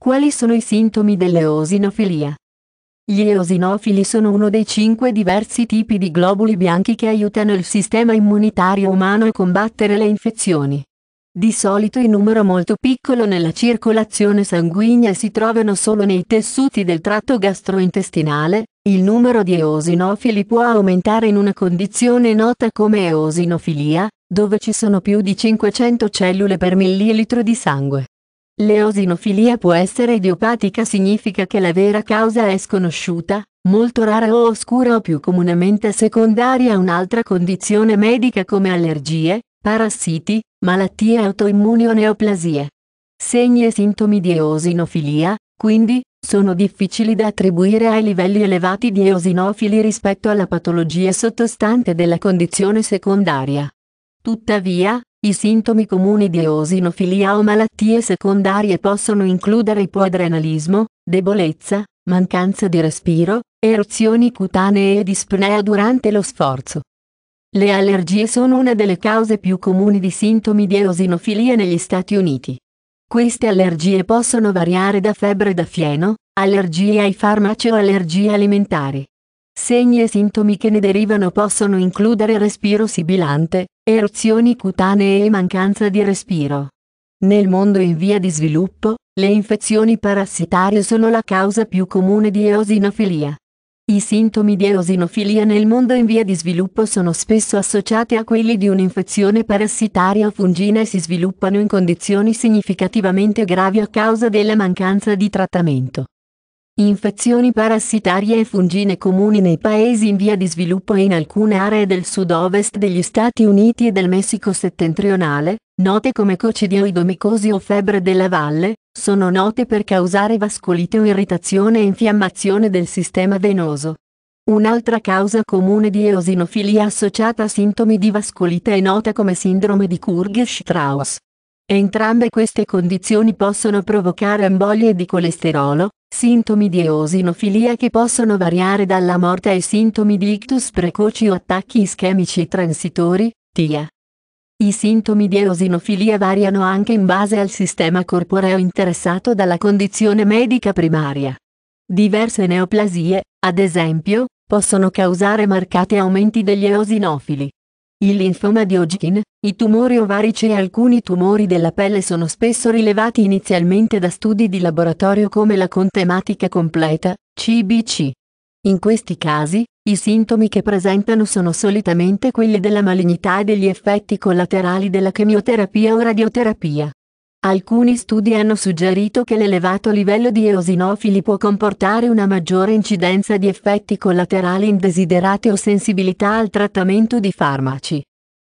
Quali sono i sintomi dell'eosinofilia? Gli eosinofili sono uno dei cinque diversi tipi di globuli bianchi che aiutano il sistema immunitario umano a combattere le infezioni. Di solito in numero molto piccolo nella circolazione sanguigna e si trovano solo nei tessuti del tratto gastrointestinale, il numero di eosinofili può aumentare in una condizione nota come eosinofilia, dove ci sono più di 500 cellule per millilitro di sangue. L'eosinofilia può essere idiopatica significa che la vera causa è sconosciuta, molto rara o oscura o più comunemente secondaria a un'altra condizione medica come allergie, parassiti, malattie autoimmuni o neoplasie. Segni e sintomi di eosinofilia, quindi, sono difficili da attribuire ai livelli elevati di eosinofili rispetto alla patologia sottostante della condizione secondaria. Tuttavia, i sintomi comuni di eosinofilia o malattie secondarie possono includere ipoadrenalismo, debolezza, mancanza di respiro, eruzioni cutanee e dispnea durante lo sforzo. Le allergie sono una delle cause più comuni di sintomi di eosinofilia negli Stati Uniti. Queste allergie possono variare da febbre da fieno, allergie ai farmaci o allergie alimentari. Segni e sintomi che ne derivano possono includere respiro sibilante, eruzioni cutanee e mancanza di respiro. Nel mondo in via di sviluppo, le infezioni parassitarie sono la causa più comune di eosinofilia. I sintomi di eosinofilia nel mondo in via di sviluppo sono spesso associati a quelli di un'infezione parassitaria o fungina e si sviluppano in condizioni significativamente gravi a causa della mancanza di trattamento. Infezioni parassitarie e fungine comuni nei paesi in via di sviluppo e in alcune aree del sud-ovest degli Stati Uniti e del Messico settentrionale, note come coccidioidomicosi o febbre della valle, sono note per causare vascolite o irritazione e infiammazione del sistema venoso. Un'altra causa comune di eosinofilia associata a sintomi di vascolite è nota come sindrome di Kurge-Strauss. Entrambe queste condizioni possono provocare embolie di colesterolo, Sintomi di eosinofilia che possono variare dalla morte ai sintomi di ictus precoci o attacchi ischemici transitori, TIA. I sintomi di eosinofilia variano anche in base al sistema corporeo interessato dalla condizione medica primaria. Diverse neoplasie, ad esempio, possono causare marcati aumenti degli eosinofili. Il linfoma di Hodgkin, i tumori ovarici e alcuni tumori della pelle sono spesso rilevati inizialmente da studi di laboratorio come la contematica completa, CBC. In questi casi, i sintomi che presentano sono solitamente quelli della malignità e degli effetti collaterali della chemioterapia o radioterapia. Alcuni studi hanno suggerito che l'elevato livello di eosinofili può comportare una maggiore incidenza di effetti collaterali indesiderati o sensibilità al trattamento di farmaci.